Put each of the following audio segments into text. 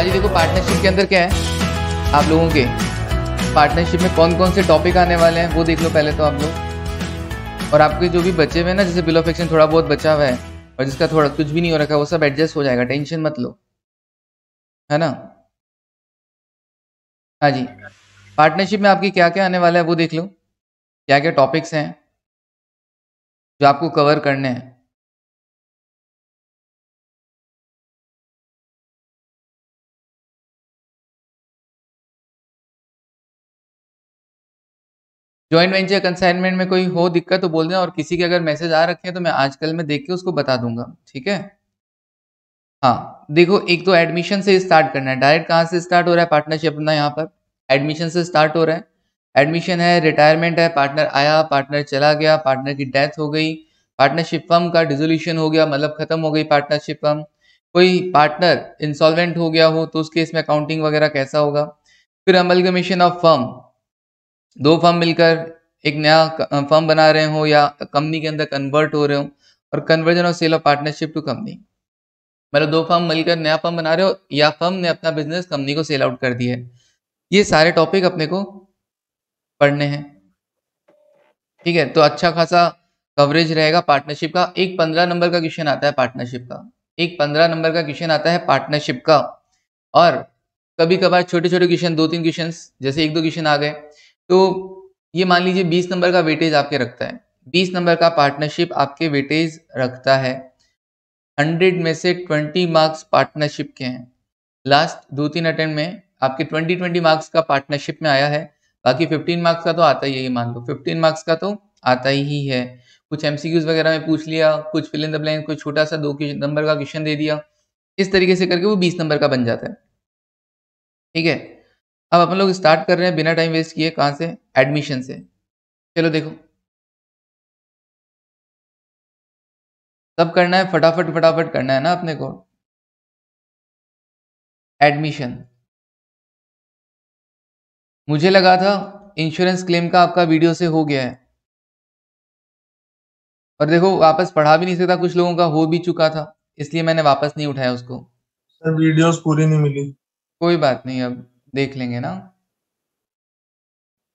हाँ जी देखो पार्टनरशिप के अंदर क्या है आप लोगों के पार्टनरशिप में कौन कौन से टॉपिक आने वाले हैं वो देख लो पहले तो आप लोग और आपके जो भी बचे हुए हैं ना जैसे बिल ऑफ एक्शन थोड़ा बहुत बचा हुआ है और जिसका थोड़ा कुछ भी नहीं हो रखा वो सब एडजस्ट हो जाएगा टेंशन मत लो है ना हाँ जी पार्टनरशिप में आपकी क्या क्या आने वाला है वो देख लो क्या क्या टॉपिक्स हैं जो आपको कवर करने हैं ज्वाइंट वेंचर कंसाइनमेंट में कोई हो दिक्कत तो बोल देना और किसी के अगर मैसेज आ रखे हैं तो मैं आजकल में देख के उसको बता दूंगा ठीक है हाँ देखो एक तो एडमिशन से स्टार्ट करना है डायरेक्ट कहाँ से स्टार्ट हो रहा है पार्टनरशिप अपना यहाँ पर एडमिशन से स्टार्ट हो रहा है एडमिशन है रिटायरमेंट है पार्टनर आया पार्टनर चला गया पार्टनर की डेथ हो गई पार्टनरशिप फर्म का डिजोल्यूशन हो गया मतलब खत्म हो गई पार्टनरशिप फर्म कोई पार्टनर इंसॉल्वेंट हो गया हो तो उस केस में अकाउंटिंग वगैरह कैसा होगा फिर अमलगमेशन ऑफ फर्म दो फर्म मिलकर एक नया फर्म बना रहे हो या कंपनी के अंदर कन्वर्ट हो रहे हो और कन्वर्जन और sale of partnership to company मतलब दो फर्म मिलकर नया फर्म बना रहे हो या फर्म ने अपना बिजनेस कंपनी को सेल आउट कर दिया है ये सारे टॉपिक अपने को पढ़ने हैं ठीक है तो अच्छा खासा कवरेज रहेगा पार्टनरशिप का एक पंद्रह नंबर का क्वेश्चन आता है पार्टनरशिप का एक पंद्रह नंबर का क्वेश्चन आता है पार्टनरशिप का और कभी कभार छोटे छोटे क्वेश्चन दो तीन क्वेश्चन जैसे एक दो क्वेश्चन आ गए तो ये मान लीजिए बीस नंबर का वेटेज आपके रखता है बीस नंबर का पार्टनरशिप आपके वेटेज रखता है हंड्रेड में से ट्वेंटी मार्क्स पार्टनरशिप के हैं लास्ट दो तीन अटेम्प्ट में आपके ट्वेंटी ट्वेंटी मार्क्स का पार्टनरशिप में आया है बाकी फिफ्टीन मार्क्स का तो आता ही है ये मान लो फिफ्टीन मार्क्स का तो आता ही है कुछ एम वगैरह में पूछ लिया कुछ फिल इन द ब्लैंक कोई छोटा सा दो नंबर का क्वेश्चन दे दिया इस तरीके से करके वो बीस नंबर का बन जाता है ठीक है अब अपन लोग स्टार्ट कर रहे हैं बिना टाइम वेस्ट किए कहाँ से एडमिशन से चलो देखो सब करना है फटाफट फटाफट करना है ना अपने को एडमिशन मुझे लगा था इंश्योरेंस क्लेम का आपका वीडियो से हो गया है और देखो वापस पढ़ा भी नहीं सकता कुछ लोगों का हो भी चुका था इसलिए मैंने वापस नहीं उठाया उसको सर वीडियोस पूरी नहीं मिली कोई बात नहीं अब देख लेंगे ना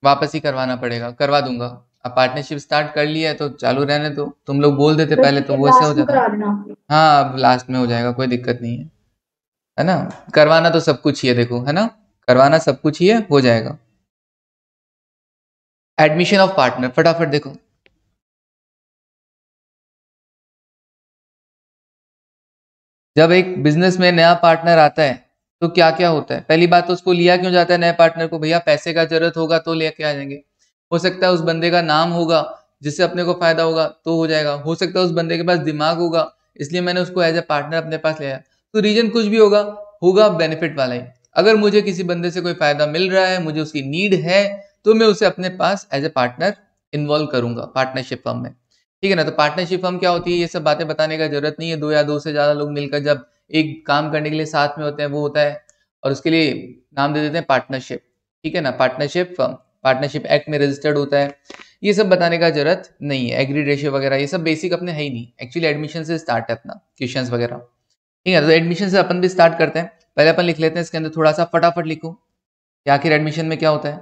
वापस ही करवाना पड़ेगा करवा दूंगा अब पार्टनरशिप स्टार्ट कर लिया है तो चालू रहने दो तुम लोग बोल देते पहले तो वो ऐसा हो जाता हाँ अब लास्ट में हो जाएगा कोई दिक्कत नहीं है है ना करवाना तो सब कुछ ही है देखो है ना करवाना सब कुछ ही है हो जाएगा एडमिशन ऑफ पार्टनर फटाफट देखो जब एक बिजनेस में नया पार्टनर आता है तो क्या क्या होता है पहली बात तो उसको लिया क्यों जाता है नए पार्टनर को भैया पैसे का जरूरत होगा तो लेके आ जाएंगे हो सकता है उस बंदे का नाम होगा जिससे अपने को फायदा होगा तो हो जाएगा हो सकता है उस बंदे के पास दिमाग होगा इसलिए मैंने उसको एज ए पार्टनर अपने पास लिया तो रीजन कुछ भी होगा होगा बेनिफिट वाला ही अगर मुझे किसी बंदे से कोई फायदा मिल रहा है मुझे उसकी नीड है तो मैं उसे अपने पास एज ए पार्टनर इन्वॉल्व करूंगा पार्टनरशिप फर्म में ठीक है ना तो पार्टनरशिप फर्म क्या होती है ये सब बातें बताने का जरूरत नहीं है दो या दो से ज्यादा लोग मिलकर जब एक काम करने के लिए साथ में होते हैं वो होता है और उसके लिए नाम दे देते हैं पार्टनरशिप ठीक है ना पार्टनरशिप पार्टनरशिप एक्ट में रजिस्टर्ड होता है ये सब बताने का जरूरत नहीं है एग्रीड रेशियो वगैरह ये सब बेसिक अपने है ही नहीं एक्चुअली एडमिशन से स्टार्ट है अपना क्वेश्चन वगैरह ठीक है तो एडमिशन से अपन भी स्टार्ट करते हैं पहले अपन लिख लेते हैं इसके अंदर थोड़ा सा फटाफट लिखो कि आखिर एडमिशन में क्या होता है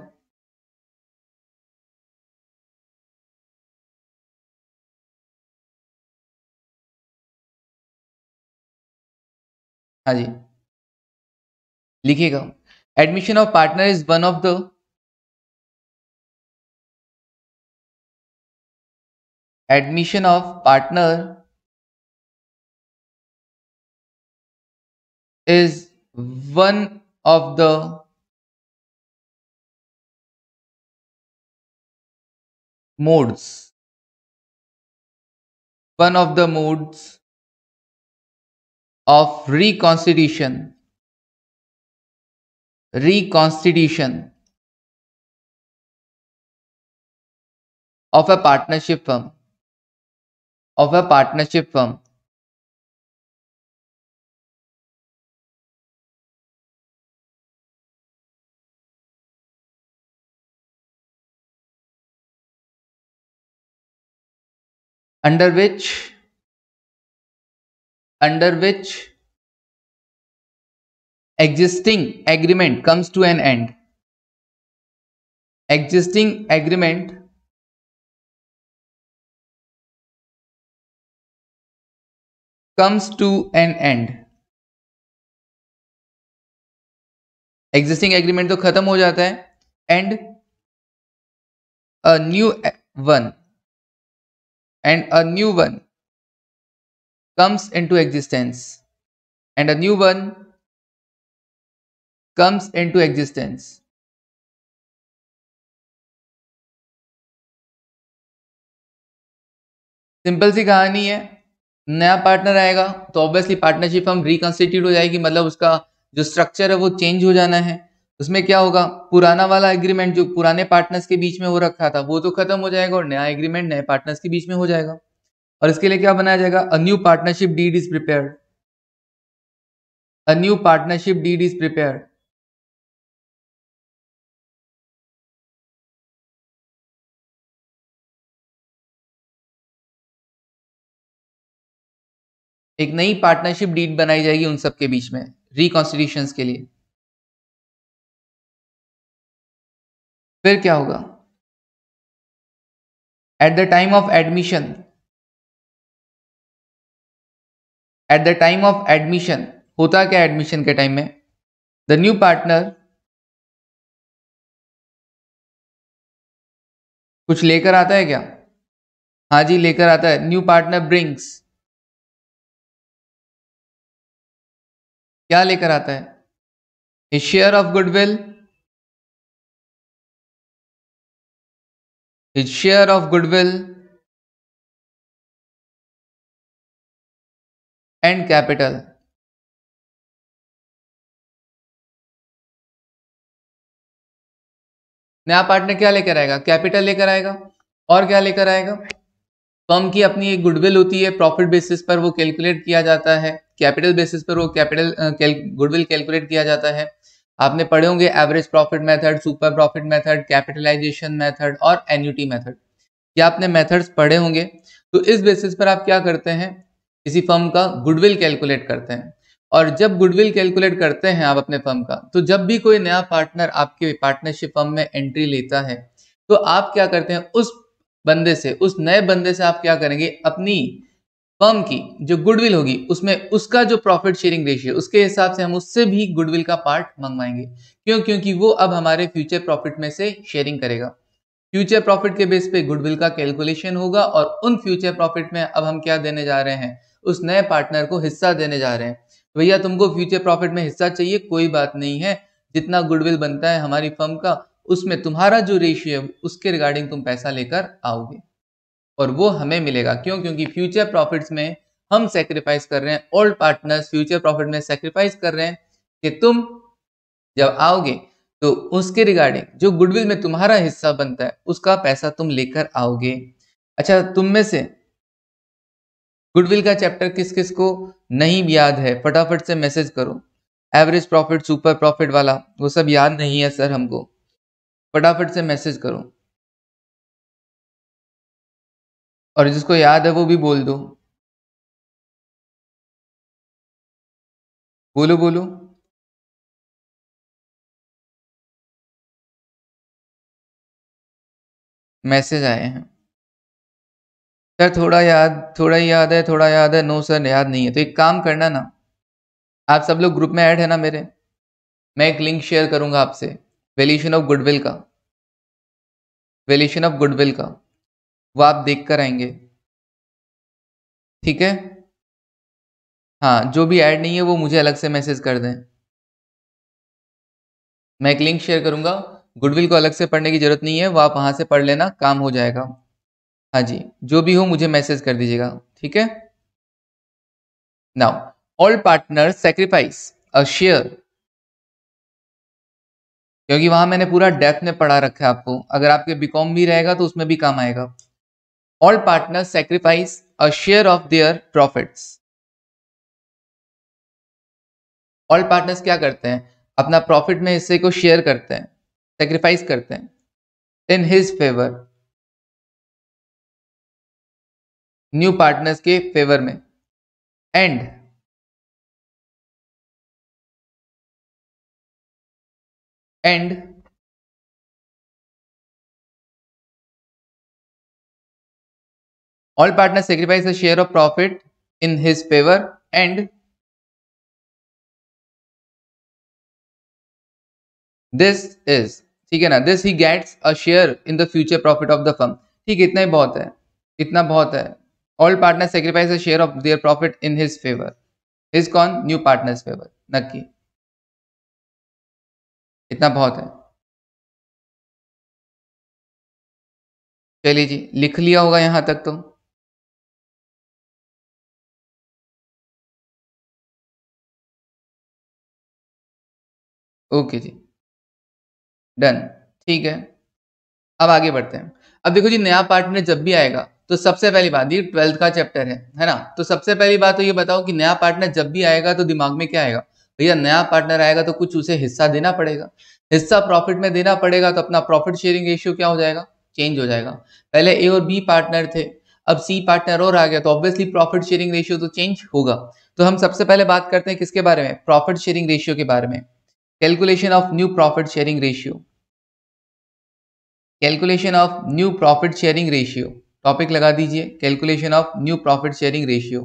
हाँ जी लिखिएगा admission of partner is one of the admission of partner is one of the modes one of the modes of reconstitution reconstitution of a partnership firm of a partnership firm under which under which existing agreement comes to an end existing agreement comes to an end existing agreement तो खत्म हो जाता है and a new one and a new one comes into existence and a new one comes into existence. Simple सी कहानी है नया partner आएगा तो ऑब्वियसली पार्टनरशिप हम रिकॉन्स्टिट्यूट हो जाएगी मतलब उसका जो स्ट्रक्चर है वो चेंज हो जाना है उसमें क्या होगा पुराना वाला एग्रीमेंट जो पुराने पार्टनर्स के बीच में हो रखा था वो तो खत्म हो जाएगा और नया एग्रीमेंट नए पार्टनर्स के बीच में हो जाएगा और इसके लिए क्या बनाया जाएगा a new partnership deed is prepare a new partnership deed is prepare एक नई पार्टनरशिप डीड बनाई जाएगी उन सब के बीच में रिकॉन्स्टिट्यूशन के लिए फिर क्या होगा at the time of admission at the time of admission होता क्या एडमिशन के टाइम में द न्यू पार्टनर कुछ लेकर आता है क्या हाँ जी लेकर आता है न्यू पार्टनर ब्रिंग्स क्या लेकर आता है a share of goodwill share of goodwill and capital नया पार्टनर क्या लेकर आएगा कैपिटल लेकर आएगा और क्या लेकर आएगा फर्म की अपनी एक गुडविल होती है प्रॉफिट बेसिस पर वो कैलकुलेट किया जाता है कैपिटल बेसिस पर वो कैपिटल गुडविल कैलकुलेट किया जाता है आपने पढ़े होंगे average profit method super profit method capitalisation method और एन्यूटी मेथड ये आपने मेथड्स पढ़े होंगे तो इस बेसिस पर आप क्या करते हैं किसी फर्म का गुडविल कैलकुलेट करते हैं और जब गुडविल कैलकुलेट करते हैं आप अपने फर्म का तो जब भी कोई नया पार्टनर आपके पार्टनरशिप फर्म में एंट्री लेता है तो आप क्या करते हैं उस बंदे से उस नए बंदे से आप क्या करेंगे अपनी फर्म की जो गुडविल होगी उसमें उसका जो प्रॉफिट शेयरिंग रेशियो उसके हिसाब से हम उससे भी गुडविल का पार्ट मंगवाएंगे क्यों क्योंकि वो अब हमारे फ्यूचर प्रॉफिट में से शेयरिंग करेगा फ्यूचर प्रॉफिट के बेस पे गुडविल का कैलकुलेशन होगा और उन फ्यूचर प्रॉफिट में अब हम क्या देने जा रहे हैं उस नए पार्टनर को हिस्सा देने जा रहे हैं तो भैया तुमको फ्यूचर प्रॉफिट में हिस्सा चाहिए कोई बात नहीं है जितना गुडविल बनता है हमारी फर्म का उसमें तुम्हारा जो रेशियो है उसके रिगार्डिंग तुम पैसा लेकर आओगे और वो हमें मिलेगा क्यों क्योंकि फ्यूचर प्रॉफिट्स में हम सेक्रीफाइस कर रहे हैं ओल्ड पार्टनर्स फ्यूचर प्रॉफिट में सेक्रीफाइस कर रहे हैं कि तुम जब आओगे तो उसके रिगार्डिंग जो गुडविल में तुम्हारा हिस्सा बनता है उसका पैसा तुम लेकर आओगे अच्छा तुम में से गुडविल का चैप्टर किस किस को नहीं याद है फटाफट से मैसेज करो एवरेज प्रॉफिट सुपर प्रॉफिट वाला वो सब याद नहीं है सर हमको फटाफट से मैसेज करो और जिसको याद है वो भी बोल दो बोलो बोलो मैसेज आए हैं सर थोड़ा याद थोड़ा ही याद है थोड़ा याद है नो सर याद नहीं है तो एक काम करना ना आप सब लोग ग्रुप में ऐड है ना मेरे मैं एक लिंक शेयर करूँगा आपसे वेल्यूशन ऑफ गुडविल का वेल्यूशन ऑफ गुडविल का वो आप देख कर आएंगे ठीक है हाँ जो भी ऐड नहीं है वो मुझे अलग से मैसेज कर दें मैं एक लिंक शेयर करूँगा गुडविल को अलग से पढ़ने की ज़रूरत नहीं है वो आप वहाँ से पढ़ लेना काम हो जाएगा हाँ जी जो भी हो मुझे मैसेज कर दीजिएगा ठीक है now all partner sacrifice a share क्योंकि वहां मैंने पूरा डेप्थ में पढ़ा रखा है आपको अगर आपके बीकॉम भी रहेगा तो उसमें भी काम आएगा all partner sacrifice a share of their profits all partners क्या करते हैं अपना प्रॉफिट में हिस्से को शेयर करते हैं सेक्रीफाइस करते हैं in his favour new partners के फेवर में and and all partner sacrifice a share of profit in his favour and this is ठीक है ना this he gets a share in the future profit of the firm ठीक है इतना ही बहुत है इतना बहुत है old partner sacrifice a share of their profit in his favour his con new partner favour नक्की इतना बहुत है चलिए जी लिख लिया होगा यहां तक तो ओके जी डन ठीक है अब आगे बढ़ते हैं अब देखो जी नया पार्टनर जब भी आएगा तो सबसे पहली बात ये ट्वेल्थ का चैप्टर है है ना तो सबसे पहली बात तो ये बताओ कि नया पार्टनर जब भी आएगा तो दिमाग में क्या आएगा भैया नया पार्टनर आएगा तो कुछ उसे हिस्सा देना पड़ेगा हिस्सा प्रॉफिट में देना पड़ेगा तो अपना प्रॉफिट शेयरिंग रेशियो क्या हो जाएगा चेंज हो जाएगा पहले ए और बी पार्टनर थे अब सी पार्टनर और आ गया तो ऑब्वियसली प्रॉफिट शेयरिंग रेशियो तो चेंज होगा तो हम सबसे पहले बात करते हैं किसके बारे में प्रॉफिट शेयरिंग रेशियो के बारे में calculation of new profit sharing ratio calculation of new profit sharing ratio topic लगा दीजिए calculation of new profit sharing ratio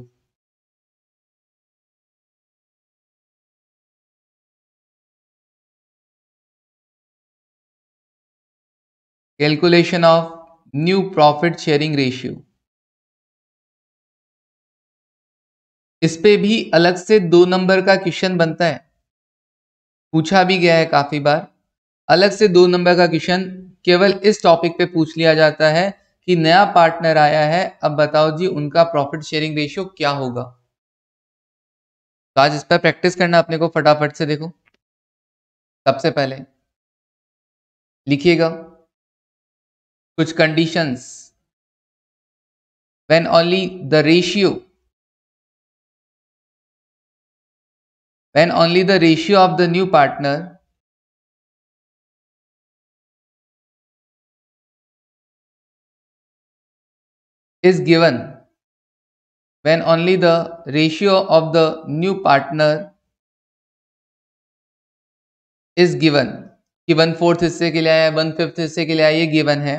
calculation of new profit sharing ratio इस पे भी अलग से दो नंबर का क्वेश्चन बनता है पूछा भी गया है काफी बार अलग से दो नंबर का क्वेश्चन केवल इस टॉपिक पे पूछ लिया जाता है कि नया पार्टनर आया है अब बताओ जी उनका प्रॉफिट शेयरिंग रेशियो क्या होगा तो आज इस पर प्रैक्टिस करना अपने को फटाफट से देखो सबसे पहले लिखिएगा कुछ conditions when only the ratio when only the ratio of the new partner is given when only the ratio of the new partner is given कि वन फोर्थ हिस्से के लिए आया वन फिफ्थ हिस्से के लिए आया ये गिवन है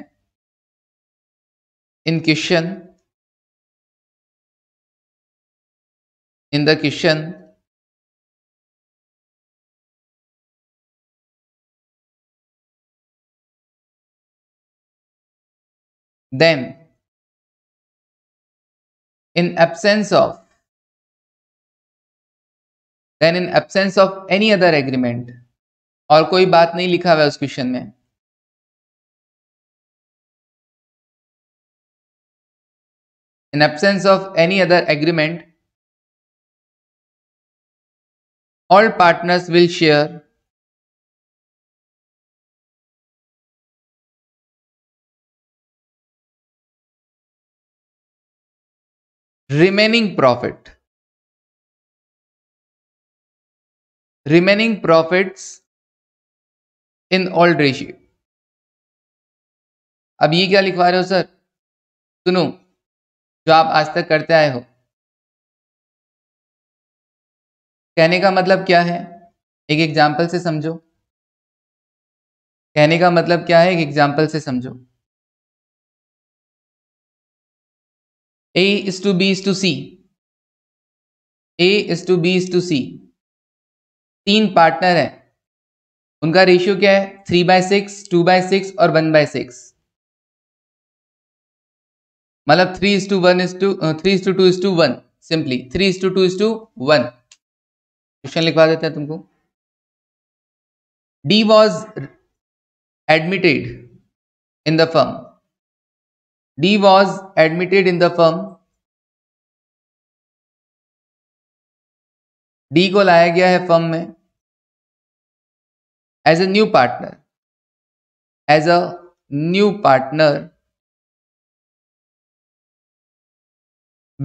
in question in the question then in absence of then in absence of any other agreement और कोई बात नहीं लिखा हुआ उस क्वेश्चन में in absence of any other agreement all partners will share remaining profit remaining profit in all ratio अब ये क्या लिखवा रहे हो सर सुनो जो आप आज तक करते आए हो कहने का मतलब क्या है एक एग्जाम्पल से समझो कहने का मतलब क्या है एक एग्जाम्पल से समझो A is to B is to C A is to B is to C तीन पार्टनर हैं उनका रेशियो क्या है three by six two by six और वन बाय सिक्स मतलब three is to one is to three is to two is to one simply three is to two is to one question लिखवा देते हैं तुमको D was admitted in the firm D was admitted in the firm. D को लाया गया है firm में as a new partner as a new partner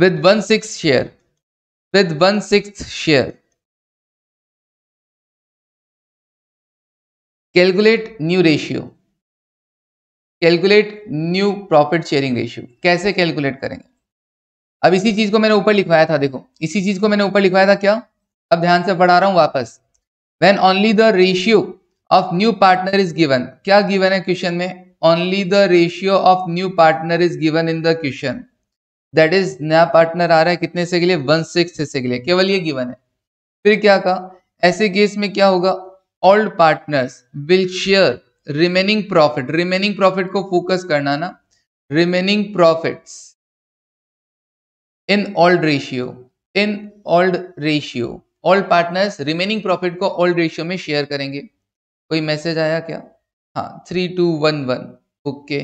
with one sixth share with one sixth share calculate new ratio calculate new profit sharing ratio कैसे calculate करेंगे अब इसी चीज़ को मैंने ऊपर लिखवाया था देखो इसी चीज़ को मैंने ऊपर लिखवाया था क्या अब ध्यान से पढ़ा रहा हूं वापस when only the ratio of new partner is given क्या गिवन है क्वेश्चन में only the ratio of new partner is given in the question that is नया पार्टनर आ रहा है कितने से के लिए वन सिक्स हिस्से के लिए केवल ये गिवन है फिर क्या कहा ऐसे केस में क्या होगा old partners will share remaining profit remaining profit को फोकस करना ना remaining profits in old ratio in old ratio old partners remaining profit को ऑल्ड रेशियो में शेयर करेंगे कोई मैसेज आया क्या हाँ three two one one okay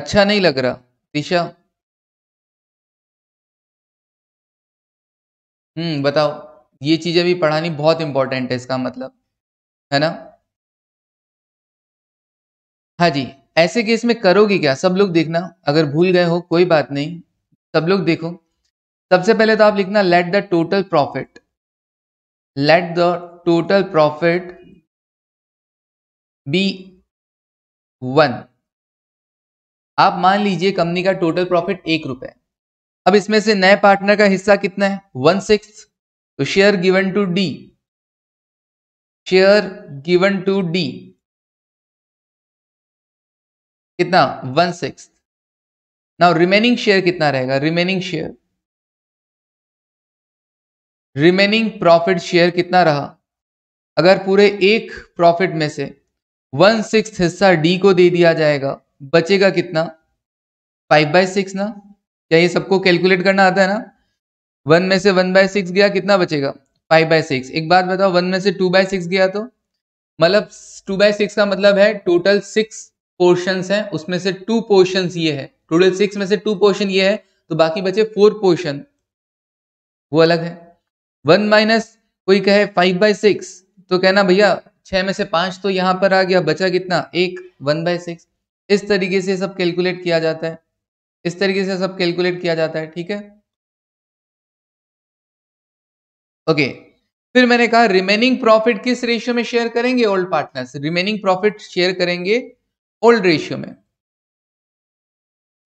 अच्छा नहीं लग रहा दिशा हम्म बताओ ये चीज़ें भी पढ़ानी बहुत इंपॉर्टेंट है इसका मतलब है ना हाँ जी ऐसे केस में करोगी क्या सब लोग देखना अगर भूल गए हो कोई बात नहीं सब लोग देखो सबसे पहले तो आप लिखना let the total profit let the total profit be one आप मान लीजिए कंपनी का टोटल प्रॉफिट एक रुपए अब इसमें से नए पार्टनर का हिस्सा कितना है वन सिक्स तो share given to D share given to D कितना one six now remaining share कितना रहेगा remaining share remaining profit share कितना रहा अगर पूरे एक प्रॉफिट में से वन सिक्स हिस्सा डी को दे दिया जाएगा बचेगा कितना फाइव बाई सिक्स ना क्या ये सबको कैलकुलेट करना आता है ना वन में से वन बाय सिक्स गया कितना बचेगा फाइव बाय सिक्स एक बात बताओ वन में से टू बाय सिक्स गया तो मतलब टू बाय सिक्स का मतलब है टोटल सिक्स पोर्शन है उसमें से टू पोर्शन ये है टोटल सिक्स में से टू पोर्शन ये है तो बाकी बचे फोर पोर्शन वो अलग है वन माइनस कोई कहे फाइव बाय सिक्स तो कहना भैया छः में से पांच तो यहाँ पर आ गया बचा कितना एक वन बाय सिक्स इस तरीके से सब कैलकुलेट किया जाता है इस तरीके से सब कैलकुलेट किया जाता है ठीक है ओके फिर मैंने कहा रिमेनिंग प्रॉफिट किस रेशियो में शेयर करेंगे old partners remaining profit share करेंगे ओल्ड रेशियो में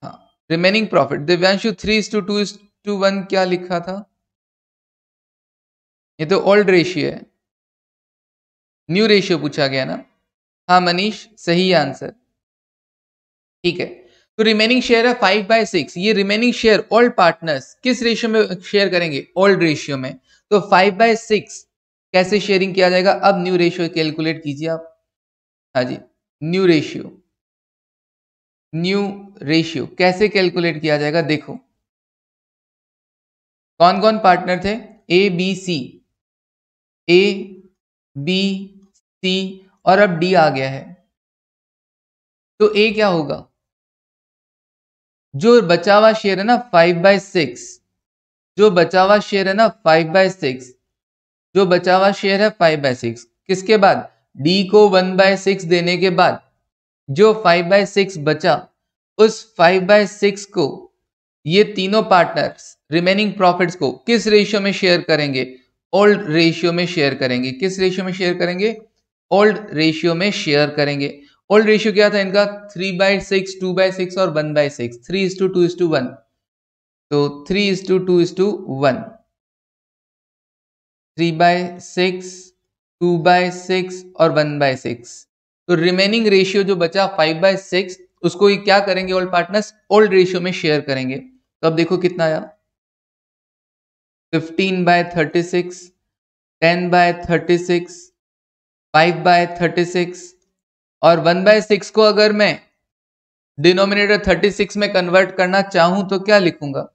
हाँ remaining profit Divyanshu three to two to one क्या लिखा था ये तो ओल्ड रेशियो है न्यू रेशियो पूछा गया ना हाँ मनीष सही आंसर ठीक है तो रिमेनिंग शेयर है फाइव बाय सिक्स ये रिमेनिंग शेयर ओल्ड पार्टनर्स किस रेशियो में शेयर करेंगे ओल्ड रेशियो में तो फाइव बाय सिक्स कैसे शेयरिंग किया जाएगा अब न्यू रेशियो कैलकुलेट कीजिए आप हाँ जी न्यू रेशियो न्यू रेशियो कैसे कैलकुलेट किया जाएगा देखो कौन कौन पार्टनर थे A B C A B C और अब डी आ गया है तो ए क्या होगा जो बचा हुआ शेयर है ना फाइव बाय सिक्स जो बचा हुआ शेयर है ना फाइव बाय सिक्स जो बचा हुआ शेयर है फाइव बाय सिक्स किसके बाद डी को वन बाय सिक्स देने के बाद जो फाइव बाय सिक्स बचा उस फाइव बाय सिक्स को ये तीनों पार्टनर्स रिमेनिंग प्रॉफिट्स को किस रेशियो में शेयर करेंगे ओल्ड रेशियो में शेयर करेंगे किस रेशियो में शेयर करेंगे ओल्ड रेशियो में शेयर करेंगे ओल्ड रेशियो क्या था इनका three by six two by six और one by six three is to two is to one तो three is to two is to one three by six two by six और one by six तो remaining ratio जो बचा five by six उसको ये क्या करेंगे old partners old ratio में शेयर करेंगे तो अब देखो कितना आया fifteen by thirty six ten by thirty six five by thirty six और वन बाय सिक्स को अगर मैं डिनोमिनेटर थर्टी सिक्स में कन्वर्ट करना चाहूं तो क्या लिखूंगा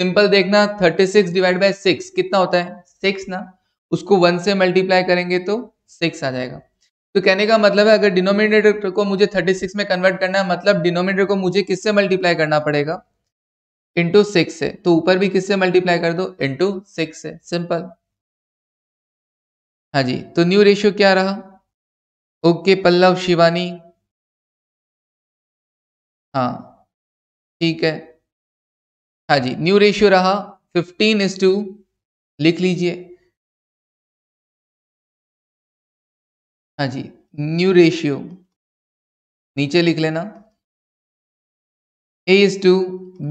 सिंपल देखना thirty six divide by six कितना होता है सिक्स ना उसको वन से मल्टीप्लाई करेंगे तो सिक्स आ जाएगा तो कहने का मतलब है अगर डिनोमिनेटर को मुझे थर्टी सिक्स में कन्वर्ट करना है मतलब डिनोमिनेटर को मुझे किससे मल्टीप्लाई करना पड़ेगा इंटू सिक्स से तो ऊपर भी किससे मल्टीप्लाई कर दो इंटू सिक्स से सिंपल हाँ जी तो न्यू रेशियो क्या रहा ओके पल्लव शिवानी हाँ ठीक है हाँ जी न्यू रेशियो रहा फिफ्टीन इज टू लिख लीजिए हाँ जी न्यू रेशियो नीचे लिख लेना A is to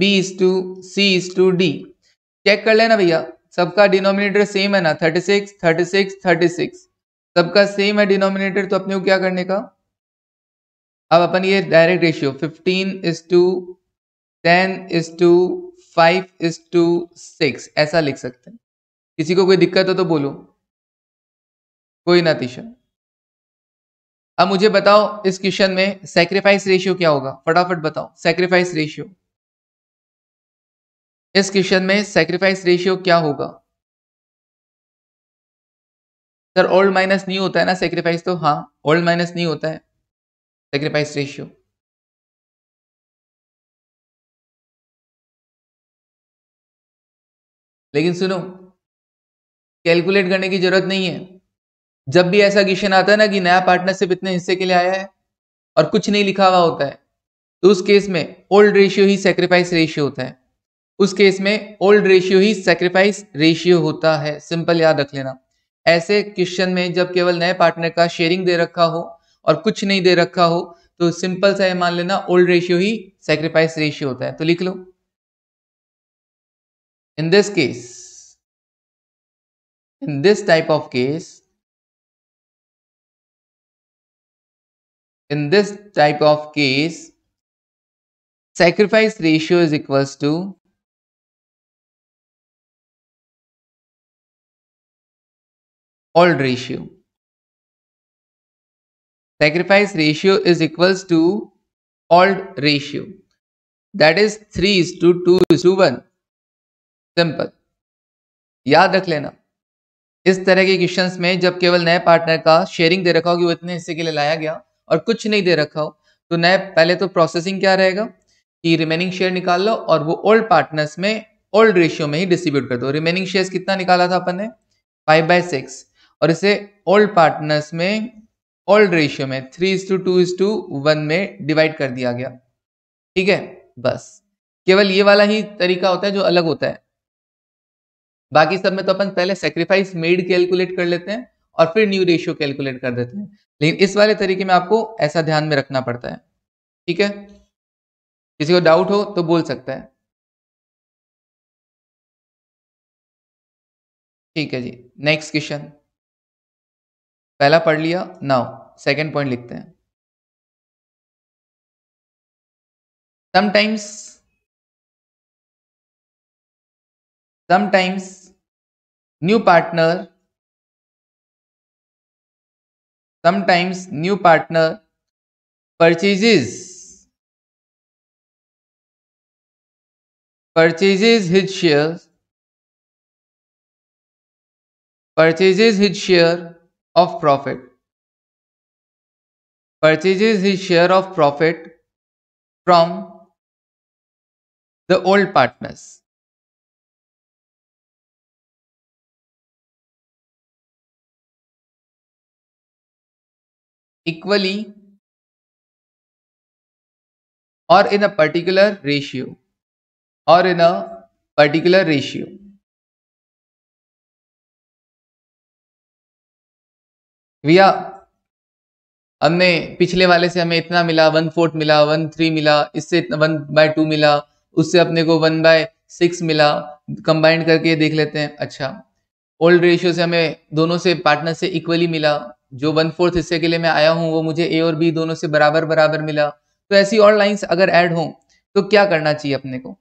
B is to C is to D check कर लेना भैया सबका डिनोमिनेटर सेम है ना thirty six thirty six thirty six सबका सेम है डिनोमिनेटर तो अपने को क्या करने का अब अपन ये direct ratio fifteen is to ten is to five is to six ऐसा लिख सकते हैं किसी को कोई दिक्कत हो तो बोलो कोई ना तीशा अब मुझे बताओ इस क्वेश्चन में सेक्रीफाइस रेशियो क्या होगा फटाफट बताओ सेक्रीफाइस रेशियो इस क्वेश्चन में सेक्रीफाइस रेशियो क्या होगा सर ओल्ड माइनस नहीं होता है ना सेक्रीफाइस तो हाँ ओल्ड माइनस नहीं होता है सेक्रीफाइस रेशियो लेकिन सुनो कैलकुलेट करने की जरूरत नहीं है जब भी ऐसा क्वेश्चन आता है ना कि नया पार्टनरशिप इतने हिस्से के लिए आया है और कुछ नहीं लिखा हुआ होता है तो उस केस में ओल्ड रेशियो ही सेक्रीफाइस रेशियो होता है उस केस में ओल्ड रेशियो ही सेक्रीफाइस रेशियो होता है सिंपल याद रख लेना ऐसे क्वेश्चन में जब केवल नए पार्टनर का शेयरिंग दे रखा हो और कुछ नहीं दे रखा हो तो सिंपल सा यह मान लेना ओल्ड रेशियो ही सेक्रीफाइस रेशियो होता है तो लिख लो in this case in this type of case in this type of case sacrifice ratio is equals to old ratio sacrifice ratio is equals to old ratio that is 3 is to 2 is to 1 simple याद रख लेना इस तरह के questions में जब केवल नए पार्टनर का शेयरिंग दे रखा हो कि वो इतने हिस्से के लिए लाया गया और कुछ नहीं दे रखा हो तो नए पहले तो प्रोसेसिंग क्या रहेगा कि रिमेनिंग शेयर निकाल लो और वो ओल्ड पार्टनर्स में ओल्ड रेशियो में ही डिस्ट्रीब्यूट कर दो रिमेनिंग शेयर कितना निकाला था अपन ने फाइव बाय सिक्स और इसे ओल्ड पार्टनर्स में ओल्ड रेशियो में three is to two is to one में डिवाइड कर दिया गया ठीक है बस केवल ये वाला ही तरीका होता है जो अलग होता है बाकी सब में तो अपन पहले सेक्रीफाइस मेड कैलकुलेट कर लेते हैं और फिर न्यू रेशियो कैलकुलेट कर देते हैं लेकिन इस वाले तरीके में आपको ऐसा ध्यान में रखना पड़ता है ठीक है किसी को डाउट हो तो बोल सकता है ठीक है जी नेक्स्ट क्वेश्चन पहला पढ़ लिया नाउ सेकंड पॉइंट लिखते हैं sometimes sometimes new partner sometimes new partner purchases purchases his shares purchases his share of profit purchases his share of profit from the old partners equally और इन a particular ratio और इन a particular ratio भैया हमने पिछले वाले से हमें इतना मिला वन फोर्थ मिला वन थ्री मिला इससे वन बाय टू मिला उससे अपने को वन बाय सिक्स मिला कंबाइंड करके देख लेते हैं अच्छा ओल्ड रेशियो से हमें दोनों से पार्टनर से इक्वली मिला जो वन फोर्थ हिस्से के लिए मैं आया हूँ वो मुझे ए और बी दोनों से बराबर बराबर मिला तो ऐसी और लाइन्स अगर ऐड हों तो क्या करना चाहिए अपने को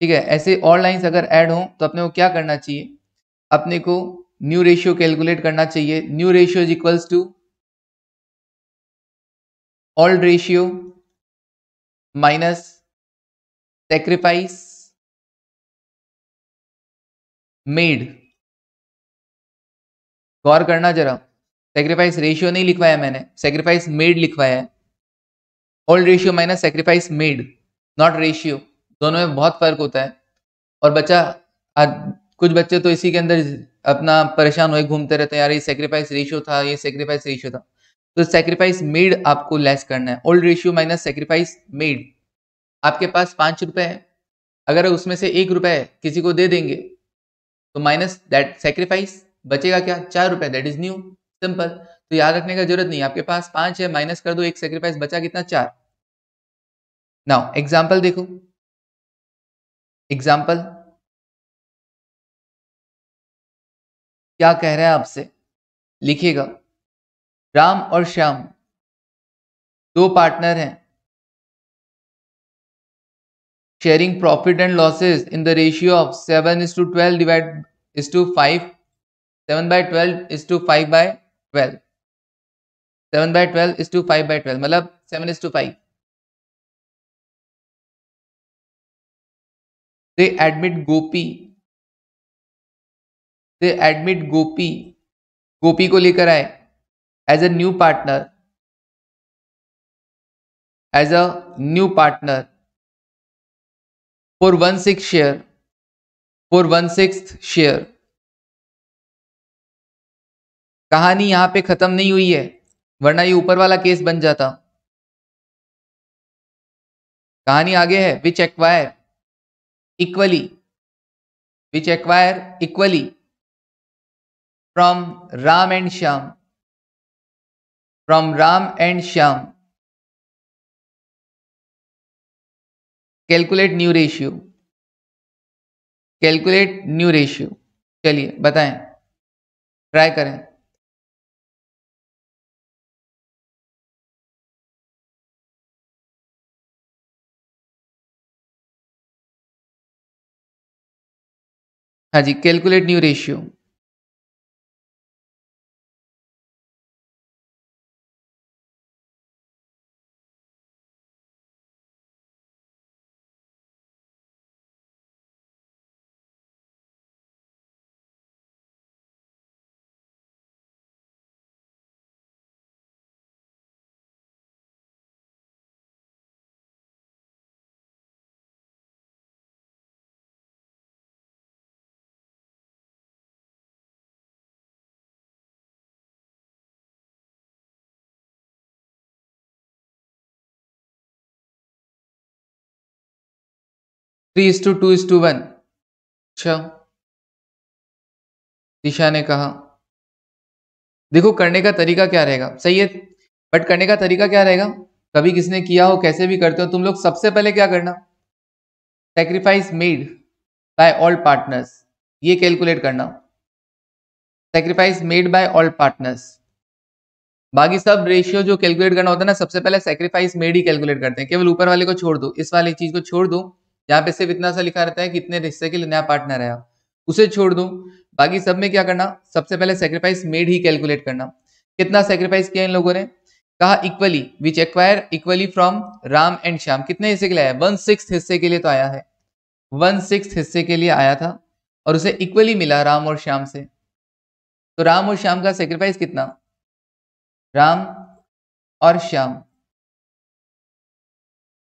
ठीक है ऐसे और लाइन्स अगर ऐड हों तो अपने को क्या करना चाहिए अपने को न्यू रेशियो कैलकुलेट करना चाहिए new ratio is equals to old ratio minus sacrifice made गौर करना जरा सेक्रीफाइस रेशियो नहीं लिखवाया मैंने सेक्रीफाइस मेड लिखवाया है hold ratio minus sacrifice made not ratio दोनों में बहुत फर्क होता है और बच्चा आज कुछ बच्चे तो इसी के अंदर अपना परेशान हुए घूमते रहते हैं यार ये सेक्रीफाइस रेशियो था ये सेक्रीफाइस रेशियो था तो सेक्रीफाइस मेड आपको लेस करना है old ratio minus sacrifice made आपके पास पाँच रुपये हैं अगर उसमें से एक रुपये किसी को दे देंगे तो माइनस दैट सेक्रीफाइस बचेगा क्या चार रुपये दैट इज न्यू सिंपल तो याद रखने का जरूरत नहीं आपके पास पांच है माइनस कर दो एक सेक्रीफाइस बचा कितना चार नाउ एग्जाम्पल देखो एग्जाम्पल क्या कह रहा है आपसे लिखिएगा राम और श्याम दो पार्टनर हैं sharing profit and losses in the ratio of seven is to twelve divide is to five seven by twelve is to five by twelve seven by twelve is to five by twelve मतलब seven is to five they admit gopi they admit gopi gopi ko lekar aaye as a new partner as a new partner for one sixth share for one sixth share कहानी यहाँ पे खत्म नहीं हुई है वरना ये ऊपर वाला केस बन जाता कहानी आगे है which acquire equally which acquire equally from Ram and Shyam from Ram and Shyam calculate new ratio calculate new ratio चलिए बताएं ट्राई करें हाँ जी calculate new ratio three is to two is to one अच्छा दिशा ने कहा देखो करने का तरीका क्या रहेगा सही है बट करने का तरीका क्या रहेगा कभी किसने किया हो कैसे भी करते हो तुम लोग सबसे पहले क्या करना sacrifice made by all partners ये कैलकुलेट करना sacrifice made by all partners बाकी सब रेशियो जो कैलकुलेट करना होता है ना सबसे पहले सेक्रीफाइस मेड ही कैलकुलेट करते हैं केवल ऊपर वाले को छोड़ दो इस वाली चीज को छोड़ दो यहाँ पे सिर्फ इतना सा लिखा रहता है कितने रिश्ते के लिए नया पार्टनर है उसे छोड़ दो बाकी सब में क्या करना सबसे पहले सेक्रीफाइस मेड ही कैलकुलेट करना कितना सेक्रीफाइस किया इन लोगों ने कहा equally which acquire equally from Ram and Shyam कितने हिस्से के लिए आया वन सिक्स हिस्से के लिए तो आया है वन सिक्स हिस्से के लिए आया था और उसे इक्वली मिला राम और श्याम से तो राम और श्याम का सेक्रीफाइस कितना राम और श्याम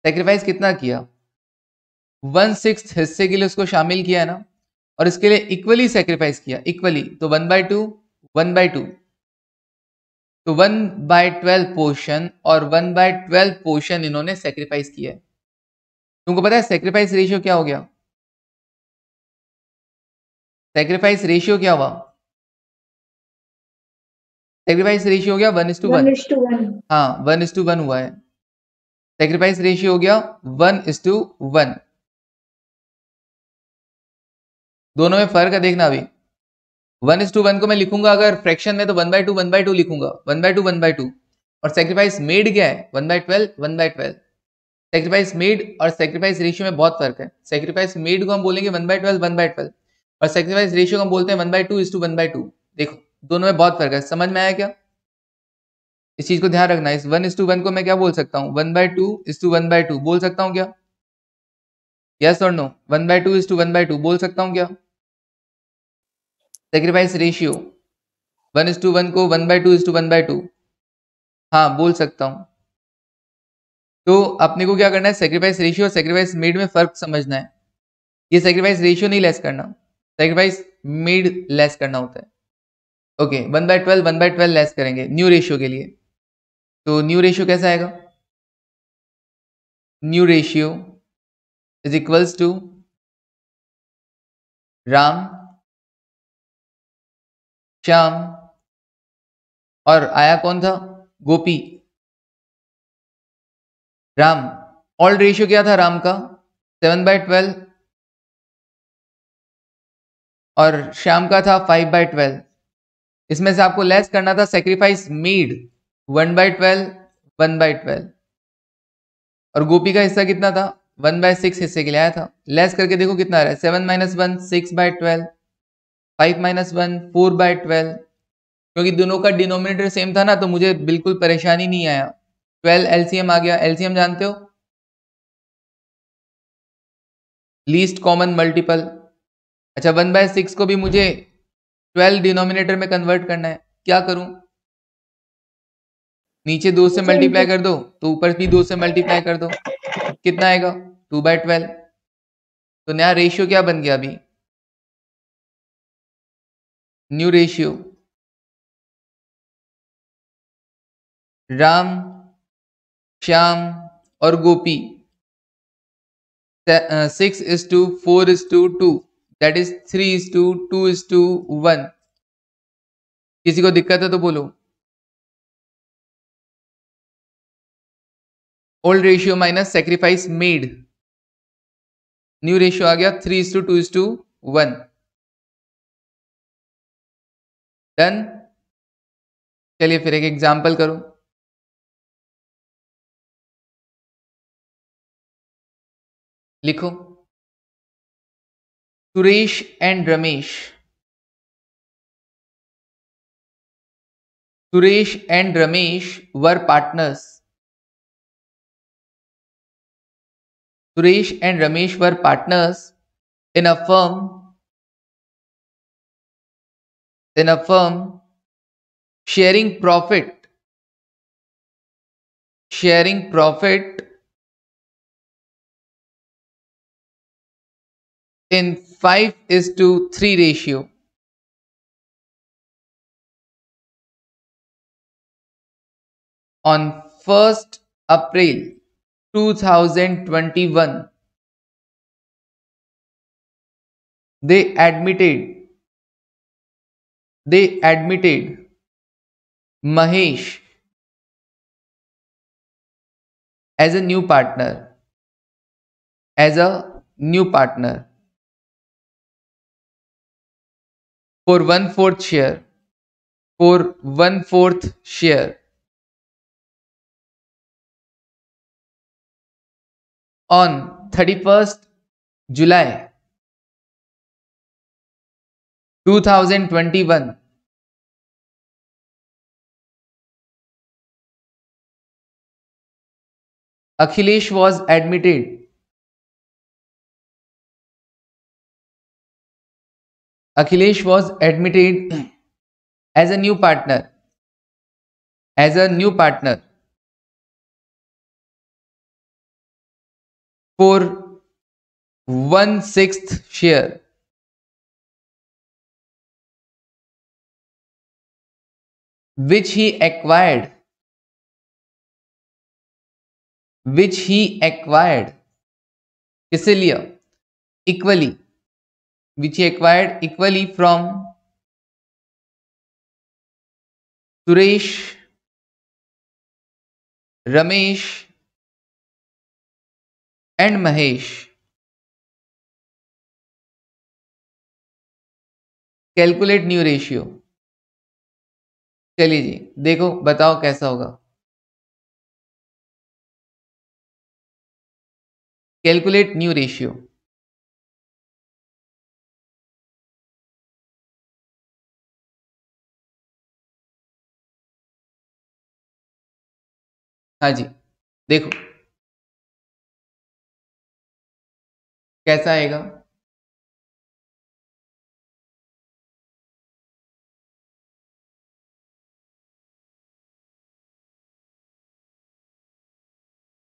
सेक्रीफाइस कितना किया वन सिक्स हिस्से के लिए उसको शामिल किया है ना और इसके लिए इक्वली सेक्रीफाइस किया इक्वली तो one by two one by two तो वन बाय ट्वेल्व पोर्शन और वन बाय ट्वेल्व पोर्शन इन्होंने सेक्रीफाइस किया है तुमको पता है सेक्रीफाइस रेशियो क्या हो गया सेक्रीफाइस रेशियो क्या हुआ सेक्रीफाइस रेशियो हो गया वन इज टू वन हाँ वन इज टू वन हुआ है सेक्रीफाइस रेशियो हो गया वन इज टू वन दोनों में फर्क है देखना अभी वन इज टू वन को मैं लिखूंगा अगर फ्रैक्शन में तो one by two one by two लिखूंगा one by two one by two और सेक्रीफाइस मेड क्या है one by twelve one by twelve sacrifice made और सेक्रीफाइस रेशियो में बहुत फर्क है सेक्रीफाइस मेड को हम बोलेंगे one by twelve one by twelve और सेक्रीफाइस रेशियो को हम बोलते हैं one by two is to one by two देखो दोनों में बहुत फर्क है समझ में आया क्या इस चीज को ध्यान रखना इस वन इज टू वन को मैं क्या बोल सकता हूँ one by two is to one by two बोल सकता हूँ क्या यस और no one by two is to one by two बोल सकता हूँ क्या sacrifice ratio one is to one को one by two is to one by two हाँ बोल सकता हूँ तो अपने को क्या करना है सेक्रीफाइस रेशियो और सेक्रीफाइस मेड में फर्क समझना है ये सेक्रीफाइस रेशियो नहीं लेस करना सेक्रीफाइस मेड लेस करना होता है okay one by twelve one by twelve less करेंगे न्यू रेशियो के लिए तो न्यू रेशियो कैसा आएगा new ratio is equals to Ram Shyam और आया कौन था गोपी राम ऑल्ड रेशियो क्या था राम का सेवन बाय ट्वेल्व और श्याम का था फाइव बाय ट्वेल्व इसमें से आपको लेस करना था sacrifice made one by twelve one by twelve और गोपी का हिस्सा कितना था वन बाय सिक्स हिस्से के लिए आया था लेस करके देखो कितना आ रहा है seven minus one six by twelve five minus one four by twelve क्योंकि दोनों का डिनोमिनेटर सेम था ना तो मुझे बिल्कुल परेशानी नहीं आया ट्वेल्व एलसीएम आ गया एलसीएम जानते हो लीस्ट कॉमन मल्टीपल अच्छा वन बाय सिक्स को भी मुझे ट्वेल्व डिनोमिनेटर में कन्वर्ट करना है क्या करूं नीचे दो से मल्टीप्लाई कर दो तो ऊपर भी दो से मल्टीप्लाई कर दो कितना आएगा टू बाय ट्वेल्व तो नया रेशियो क्या बन गया अभी न्यू रेशियो राम श्याम और Gopi six is to four is to two that is three is to two is to one किसी को दिक्कत है तो बोलो old ratio minus sacrifice made new ratio आ गया three is to two is to one done चलिए फिर एक एग्जाम्पल करूं लिखो Suresh and Ramesh Suresh and Ramesh were partners Suresh and Ramesh were partners in a firm in a firm sharing profit sharing profit in 5 is to 3 ratio on 1st April 2021 they admitted they admitted Mahesh as a new partner. As a new partner. For one fourth share. For one fourth share. On 31st July 2021Akhilesh was admitted. Akhilesh was admitted as a new partner. As a new partner for one sixth share. which he acquired which he acquired किससे लिया equally which he acquired equally from Suresh Ramesh and Mahesh calculate new ratio चलिए जी देखो बताओ कैसा होगा calculate new ratio हाँ जी देखो कैसा आएगा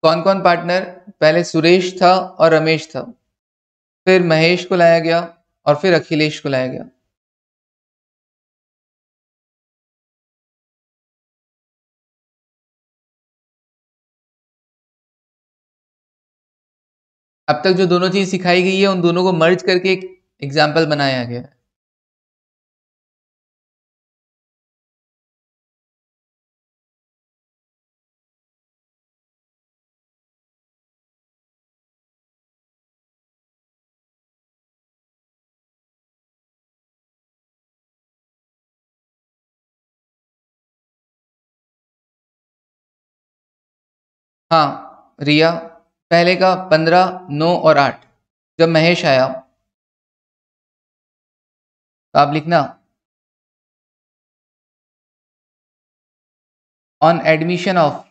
कौन कौन पार्टनर पहले सुरेश था और रमेश था फिर महेश को लाया गया और फिर अखिलेश को लाया गया अब तक जो दोनों चीज सिखाई गई है उन दोनों को मर्ज करके एक एग्जाम्पल बनाया गया है हाँ रिया पहले का पंद्रह नौ और आठ जब महेश आया तो आप लिखना ऑन एडमिशन ऑफ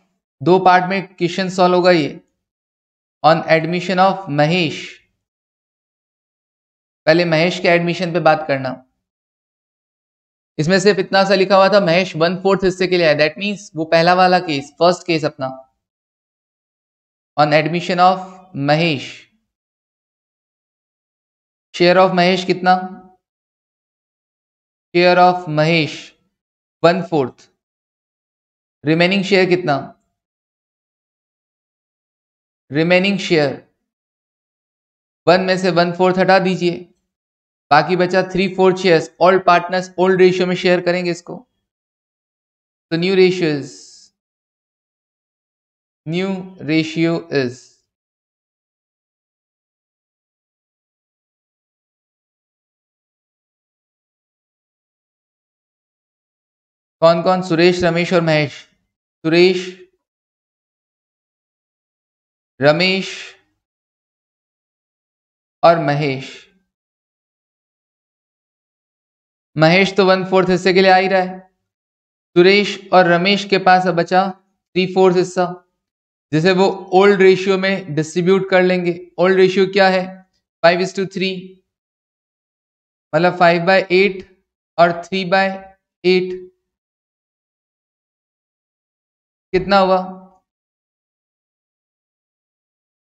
दो पार्ट में क्वेश्चन सॉल्व होगा ये ऑन एडमिशन ऑफ महेश पहले महेश के एडमिशन पे बात करना इसमें सिर्फ इतना सा लिखा हुआ था महेश वन फोर्थ हिस्से के लिए आया दैट मीन्स वो पहला वाला केस फर्स्ट केस अपना on admission of Mahesh share of Mahesh कितना share of Mahesh one fourth remaining share कितना रिमेनिंग शेयर वन में से वन फोर्थ हटा दीजिए बाकी बचा three fourth shares all partners old ratio में शेयर करेंगे इसको तो new ratio new ratio is. कौन कौन सुरेश रमेश और महेश सुरेश रमेश और महेश महेश तो वन फोर्थ हिस्से के लिए आ ही रहा है सुरेश और रमेश के पास अब बचा थ्री फोर्थ हिस्सा जिसे वो ओल्ड रेशियो में डिस्ट्रीब्यूट कर लेंगे ओल्ड रेशियो क्या है फाइव इज टू थ्री मतलब फाइव बाय एट और थ्री बाय एट कितना हुआ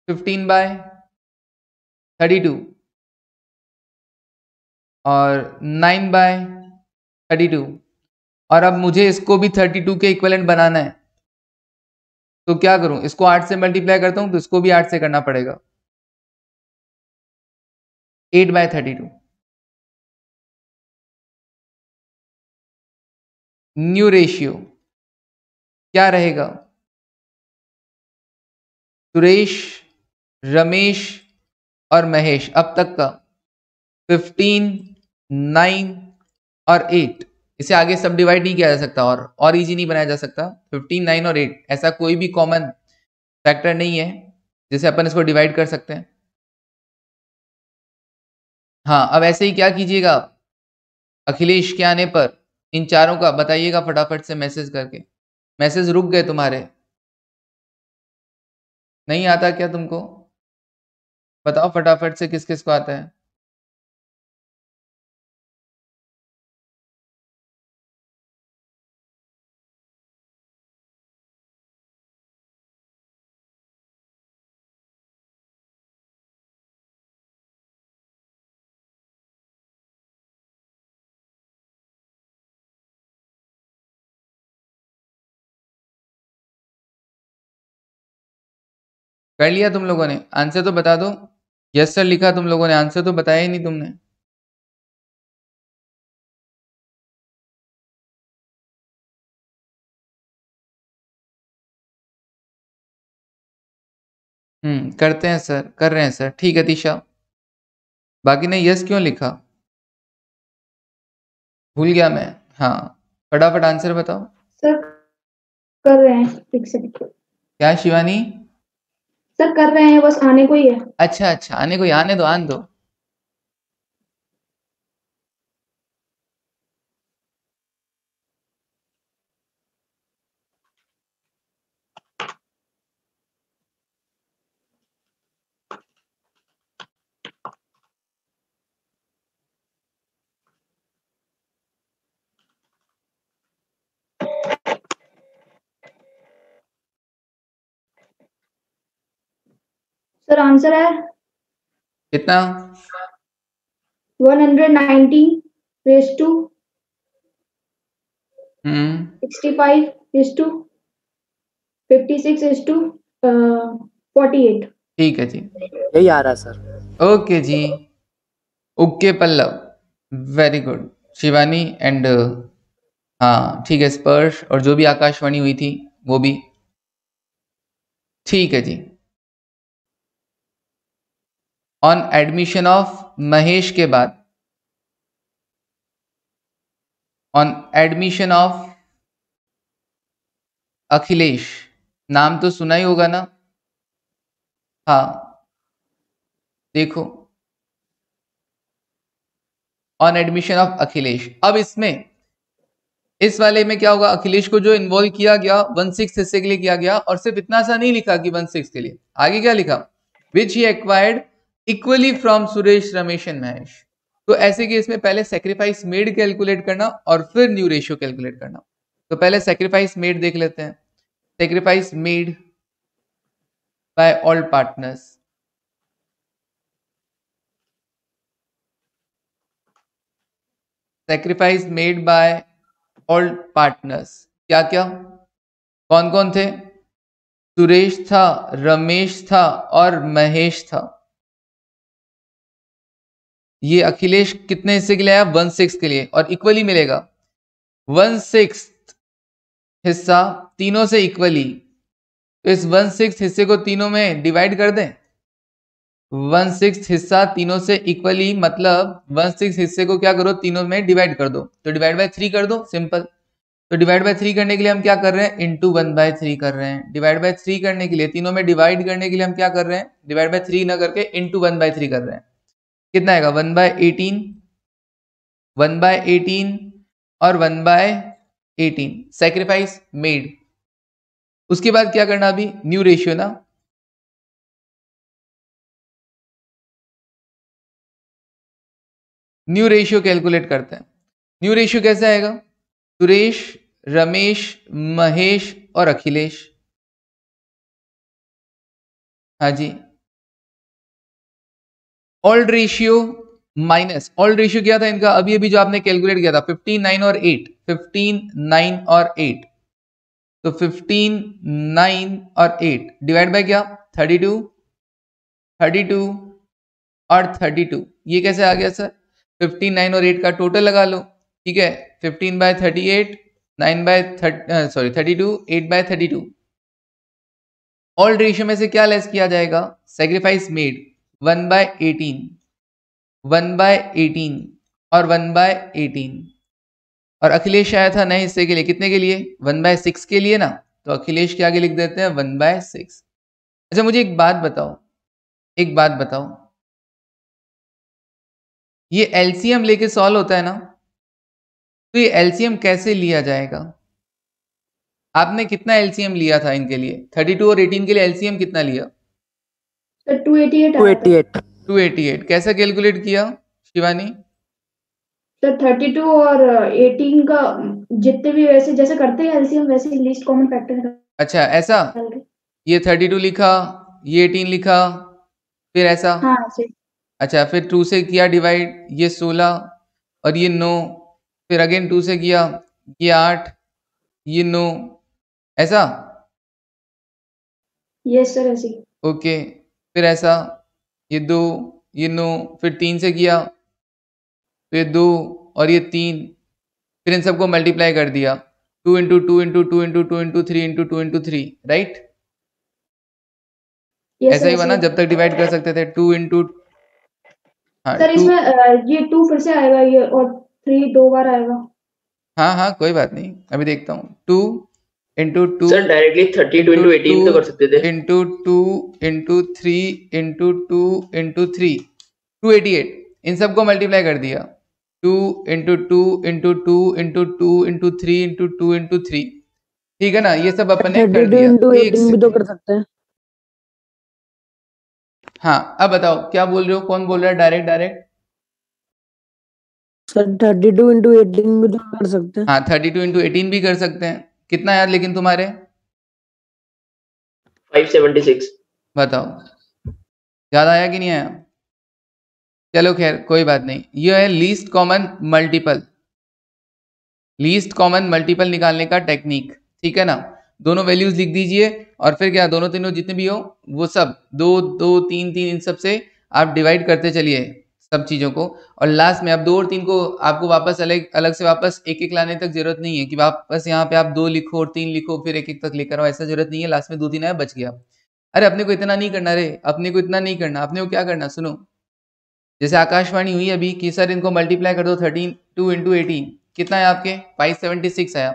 फिफ्टीन बाय थर्टी टू और नाइन बाय थर्टी टू और अब मुझे इसको भी थर्टी टू के इक्वलेंट बनाना है तो क्या करूं इसको आठ से मल्टीप्लाई करता हूं तो इसको भी आठ से करना पड़ेगा eight by thirty two new ratio क्या रहेगा सुरेश रमेश और महेश अब तक का फिफ्टीन नाइन और एट इसे आगे सब डिवाइड नहीं किया जा सकता और और इजी नहीं बनाया जा सकता फिफ्टीन नाइन और एट ऐसा कोई भी कॉमन फैक्टर नहीं है जिसे अपन इसको डिवाइड कर सकते हैं हाँ अब ऐसे ही क्या कीजिएगा अखिलेश के आने पर इन चारों का बताइएगा फटाफट से मैसेज करके मैसेज रुक गए तुम्हारे नहीं आता क्या तुमको बताओ फटाफट से किस किस को आता है कर लिया तुम लोगों ने आंसर तो बता दो यस सर लिखा तुम लोगों ने आंसर तो बताया ही नहीं तुमने हम्म करते हैं सर कर रहे हैं सर ठीक है तीशा बाकी ने यस क्यों लिखा भूल गया मैं हाँ फटाफट आंसर बताओ सर कर रहे हैं ठीक से क्या शिवानी सर कर रहे हैं बस आने को ही है अच्छा अच्छा आने को ही आने दो आने दो सर तो आंसर है कितना 119 रेस टू टू टू ठीक है जी यही आ रहा सर ओके जी okay Pallav very good Shivani and हाँ ठीक है स्पर्श और जो भी आकाशवाणी हुई थी वो भी ठीक है जी ऑन एडमिशन ऑफ महेश के बाद ऑन एडमिशन ऑफ अखिलेश नाम तो सुना ही होगा ना हाँ देखो ऑन एडमिशन ऑफ अखिलेश अब इसमें इस वाले में क्या होगा अखिलेश को जो इन्वॉल्व किया गया वन सिक्स हिस्से के लिए किया गया और सिर्फ इतना सा नहीं लिखा कि वन सिक्स के लिए आगे क्या लिखा which he acquired equally from Suresh Ramesh and Mahesh तो ऐसे केस में पहले सेक्रीफाइस मेड कैलकुलेट करना और फिर न्यू रेशियो कैलकुलेट करना तो पहले सेक्रीफाइस मेड देख लेते हैं sacrifice made by all partners sacrifice made by all partners क्या क्या कौन कौन थे सुरेश था रमेश था और महेश था ये अखिलेश कितने हिस्से के लिए आया वन सिक्स के लिए और इक्वली मिलेगा वन सिक्स हिस्सा तीनों से इक्वली तो इस वन सिक्स हिस्से को तीनों में डिवाइड कर दें वन सिक्स हिस्सा तीनों से इक्वली मतलब वन सिक्स हिस्से को क्या करो तीनों में डिवाइड कर दो तो डिवाइड बाय थ्री कर दो सिंपल तो डिवाइड बाय थ्री करने के लिए हम क्या कर रहे हैं इंटू वन बाय थ्री कर रहे हैं डिवाइड बाय थ्री करने के लिए तीनों में डिवाइड करने के लिए हम क्या कर रहे हैं डिवाइड बाय थ्री ना करके इंटू वन बाय थ्री कर रहे हैं कितना आएगा one by eighteen one by eighteen और one by eighteen sacrifice made उसके बाद क्या करना अभी न्यू रेशियो ना न्यू रेशियो कैलकुलेट करते हैं न्यू रेशियो कैसे आएगा सुरेश रमेश महेश और अखिलेश हाँ जी old ratio minus old ratio क्या था इनका अभी अभी जो आपने कैलकुलेट किया था फिफ्टीन नाइन और एट फिफ्टीन नाइन और एट तो फिफ्टीन नाइन और एट डिवाइड बाय क्या थर्टी टू थर्टी टू और थर्टी टू ये कैसे आ गया सर फिफ्टीन नाइन और एट का टोटल लगा लो ठीक है fifteen by thirty eight nine by sorry thirty two eight by thirty two old ratio में से क्या लेस किया जाएगा sacrifice made one by eighteen one by eighteen और वन बाय एटीन और अखिलेश आया था नए हिस्से के लिए कितने के लिए वन बाय सिक्स के लिए ना तो अखिलेश के आगे लिख देते हैं वन बाय सिक्स अच्छा मुझे एक बात बताओ एक बात बताओ ये एलसीएम लेके सॉल्व होता है ना तो ये एलसीएम कैसे लिया जाएगा आपने कितना एलसीएम लिया था इनके लिए थर्टी टू और एटीन के लिए एलसीएम कितना लिया तो 288 288 कैसे कैलकुलेट किया शिवानी सर 32 और 18 uh, का जितने भी वैसे जैसे करते हैं एलसीएम वैसे लीस्ट कॉमन फैक्टर अच्छा ऐसा ये 32 लिखा ये 18 लिखा फिर ऐसा हाँ अच्छा फिर टू से किया डिवाइड ये सोलह और ये नौ फिर अगेन टू से किया ये आठ ये नौ ऐसा यस सर ऐसे ओके फिर ऐसा ये दो ये नौ फिर तीन से किया तो ये दो और ये तीन फिर इन सबको मल्टीप्लाई कर दिया two into two into two into two into three into two into three right ऐसा ही बना जब तक डिवाइड कर सकते थे टू इंटू हाँ, सर इसमें ये टू फिर से आएगा ये और थ्री दो बार आएगा हाँ हाँ कोई बात नहीं अभी देखता हूँ two into two sir directly thirty two into eighteen तो कर सकते थे into two into three into two into three two eighty eight इन सबको मल्टीप्लाई कर दिया two into two into two into two into three into two into three ठीक है ना ये सब अपने अच्छा, कर दिया भी तो कर सकते हैं हाँ अब बताओ क्या बोल रहे हो कौन बोल रहा है direct direct sir thirty two into eighteen भी तो कर सकते हैं हाँ थर्टी टू इंटू एटीन भी कर सकते हैं कितना आया लेकिन तुम्हारे 576 बताओ ज्यादा आया कि नहीं आया चलो खैर कोई बात नहीं ये है least common multiple least common multiple निकालने का टेक्निक ठीक है ना दोनों वैल्यूज लिख दीजिए और फिर क्या दोनों तीनों जितने भी हो वो सब दो दो तीन तीन इन सब से आप डिवाइड करते चलिए सब चीज़ों को और लास्ट में आप दो और तीन को आपको वापस अलग अलग से वापस एक एक लाने तक जरूरत नहीं है कि वापस यहाँ पे आप दो लिखो और तीन लिखो फिर एक एक तक लेकर आओ ऐसा जरूरत नहीं है लास्ट में दो तीन आया बच गया अरे अपने को इतना नहीं करना रे अपने को इतना नहीं करना अपने को क्या करना सुनो जैसे आकाशवाणी हुई अभी कि सर इनको मल्टीप्लाई कर दो थर्टीन टू इंटू एटीन कितना है आपके फाइव सेवेंटी सिक्स आया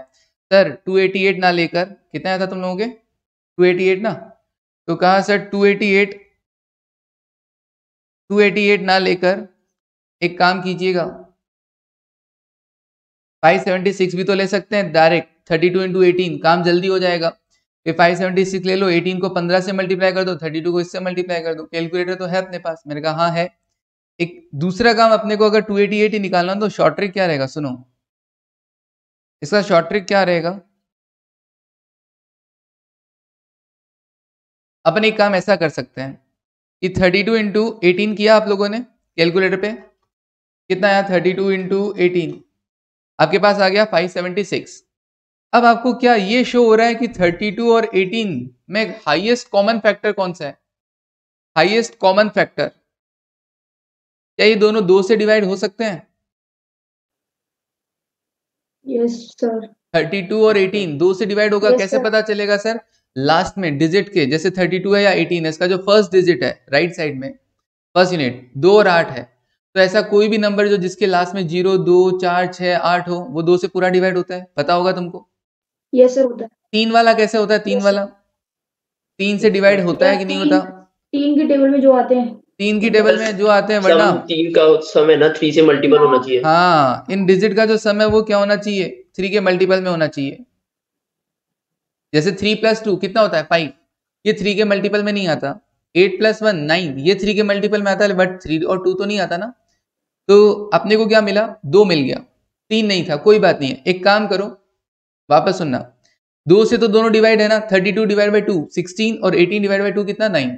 सर टू एटी एट ना लेकर कितना आया था तुम लोगों के टू एटी एट ना तो कहा सर टू एटी एट 288 ना लेकर एक काम कीजिएगा 576 भी तो ले सकते हैं डायरेक्ट 32 टू इंटू एटीन काम जल्दी हो जाएगा फिर सिक्स ले लो 18 को 15 से मल्टीप्लाई कर दो 32 को इससे मल्टीप्लाई कर दो कैलकुलेटर तो है अपने पास मेरे कहा हाँ है एक दूसरा काम अपने को अगर 288 ही निकालना तो शॉर्ट ट्रिक क्या रहेगा सुनो इसका शॉर्ट ट्रिक क्या रहेगा अपन एक काम ऐसा कर सकते हैं थर्टी टू इंटू एटीन किया आप लोगों ने कैलकुलेटर पे कितना आया थर्टी टू इंटू एटीन आपके पास आ गया फाइव सेवेंटी सिक्स अब आपको क्या ये शो हो रहा है कि थर्टी टू और एटीन में हाईएस्ट कॉमन फैक्टर कौन सा है हाईएस्ट कॉमन फैक्टर क्या ये दोनों दो से डिवाइड हो सकते हैं यस सर थर्टी टू और एटीन दो से डिवाइड होगा yes, कैसे sir. पता चलेगा सर लास्ट में डिजिट के जैसे 32 है या 18 है इसका जो फर्स्ट डिजिट है राइट साइड में फर्स्ट यूनिट दो और आठ है तो ऐसा कोई भी नंबर जो जिसके लास्ट में जीरो दो चार छ आठ हो वो दो से पूरा डिवाइड होता है पता होगा तुमको ये सर होता है तीन वाला कैसे होता है तीन वाला तीन से डिवाइड होता है कि नहीं होता तीन के टेबल में जो आते हैं तीन की टेबल में जो आते हैं वरना तीन का समय ना थ्री से मल्टीपल होना चाहिए हाँ इन डिजिट का जो समय वो क्या होना चाहिए थ्री के मल्टीपल में होना चाहिए जैसे थ्री प्लस टू कितना होता है फाइव ये थ्री के मल्टीपल में नहीं आता एट प्लस वन नाइन ये थ्री के मल्टीपल में आता है बट थ्री और टू तो नहीं आता ना तो अपने को क्या मिला दो मिल गया तीन नहीं था कोई बात नहीं है एक काम करो वापस सुनना दो से तो दोनों डिवाइड है ना thirty two divide by two sixteen और एटीन डिवाइड बाई टू कितना नाइन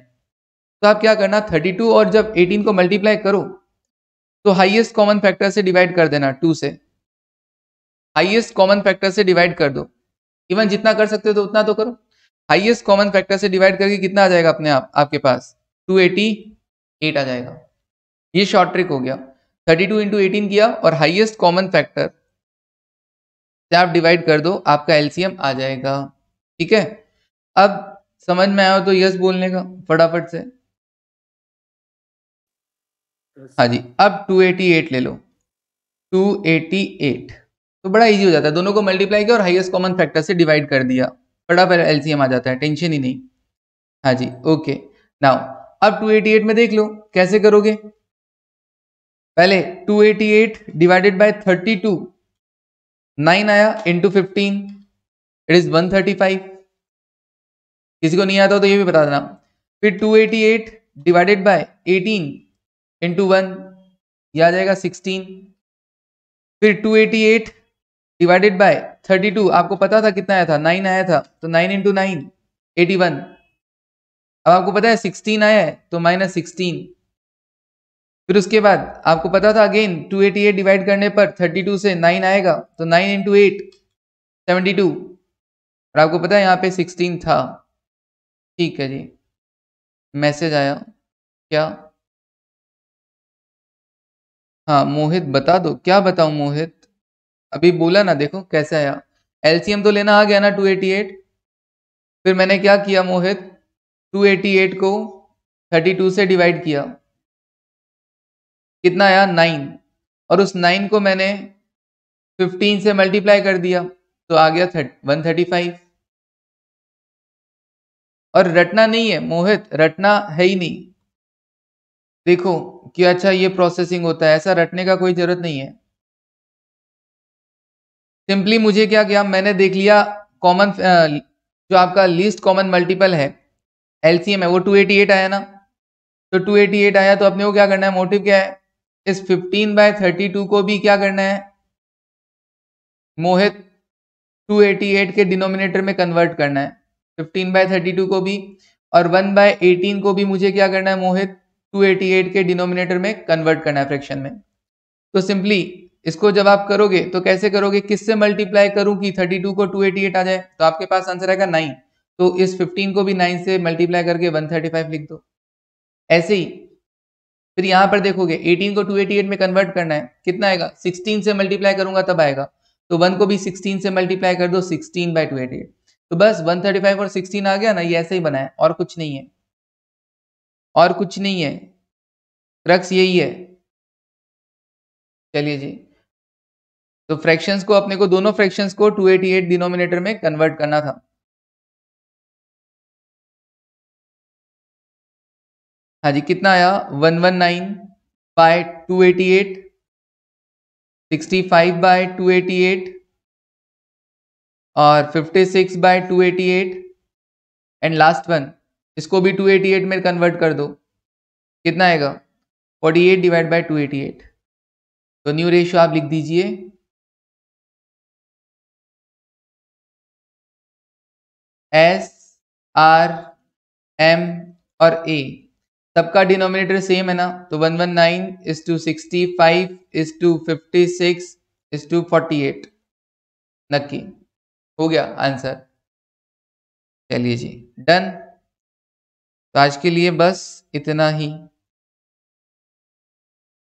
तो आप क्या करना थर्टी टू और जब एटीन को मल्टीप्लाई करो तो हाइएस्ट कॉमन फैक्टर से डिवाइड कर देना टू से हाइएस्ट कॉमन फैक्टर से डिवाइड कर दो इवन जितना कर सकते हो तो उतना तो करो हाईएस्ट कॉमन फैक्टर से डिवाइड करके कितना आ जाएगा अपने आप आपके पास 288 आ जाएगा ये शॉर्ट ट्रिक हो गया 32 टू इंटू एटीन किया और हाईएस्ट कॉमन फैक्टर से आप डिवाइड कर दो आपका एलसीएम आ जाएगा ठीक है अब समझ में आया तो यस बोलने का फटाफट से हाँ जी अब 288 ले लो 288 तो बड़ा इजी हो जाता है दोनों को मल्टीप्लाई किया और हाइएस्ट कॉमन फैक्टर से डिवाइड कर दिया बड़ा फिर एलसीएम आ जाता है टेंशन ही नहीं हाँ जी ओके नाउ अब 288 में देख लो कैसे करोगे पहले 288 डिवाइडेड बाय 32 नाइन आया इंटू फिफ्टीन इट इज 135 किसी को नहीं आता हो तो ये भी बता देना फिर 288 डिवाइडेड बाय 18 इंटू वन यह आ जाएगा 16 फिर 288 डिवाइडेड बाय 32 आपको पता था कितना आया था नाइन आया था तो nine into nine eighty one अब आपको पता है सिक्सटीन आया है तो माइनस सिक्सटीन फिर उसके बाद आपको पता था अगेन 288 डिवाइड करने पर 32 से 9 आएगा तो 9 इंटू एट सेवेंटी टू और आपको पता है यहाँ पे 16 था ठीक है जी मैसेज आया क्या हाँ मोहित बता दो क्या बताऊं मोहित अभी बोला ना देखो कैसे आया एलसीएम तो लेना आ गया ना 288 फिर मैंने क्या किया मोहित 288 को 32 से डिवाइड किया कितना आया नाइन और उस नाइन को मैंने 15 से मल्टीप्लाई कर दिया तो आ गया थर्ट वन थर्टी फाइव और रटना नहीं है मोहित रटना है ही नहीं देखो कि अच्छा ये प्रोसेसिंग होता है ऐसा रटने का कोई जरूरत नहीं है सिंपली मुझे क्या किया मैंने देख लिया कॉमन जो आपका लीस्ट कॉमन मल्टीपल है एलसीएम है वो 288 आया ना तो 288 आया तो अपने को क्या करना है मोटिव क्या है इस 15 बाय 32 को भी क्या करना है मोहित 288 के डिनोमिनेटर में कन्वर्ट करना है 15 बाय 32 को भी और 1 बाय 18 को भी मुझे क्या करना है मोहित 288 के डिनोमिनेटर में कन्वर्ट करना है फ्रैक्शन में तो सिंपली इसको जब आप करोगे तो कैसे करोगे किससे मल्टीप्लाई करूं कि 32 को 288 आ जाए तो आपके पास आंसर आएगा नाइन तो इस 15 को भी नाइन से मल्टीप्लाई करके 135 लिख दो ऐसे ही फिर यहां पर देखोगे 18 को 288 में कन्वर्ट करना है कितना आएगा 16 से मल्टीप्लाई करूंगा तब आएगा तो वन को भी 16 से मल्टीप्लाई कर दो सिक्सटीन बाई 288 तो बस वन और सिक्सटीन आ गया ना ये ऐसे ही बनाए और कुछ नहीं है और कुछ नहीं है रक्स यही है चलिए जी तो फ्रैक्शंस को अपने को दोनों फ्रैक्शंस को 288 डिनोमिनेटर में कन्वर्ट करना था हाँ जी कितना आया 119 one nine by two eighty eight sixty five by two eighty eight और fifty six by two eighty eight and last one इसको भी टू एटी एट में कन्वर्ट कर दो कितना आएगा forty eight divide by two eighty eight तो new ratio आप लिख दीजिए एस आर एम और ए सबका डिनोमिनेटर सेम है ना तो one one nine is to sixty five is to fifty six is to forty eight नक्की हो गया आंसर चलिए जी डन तो आज के लिए बस इतना ही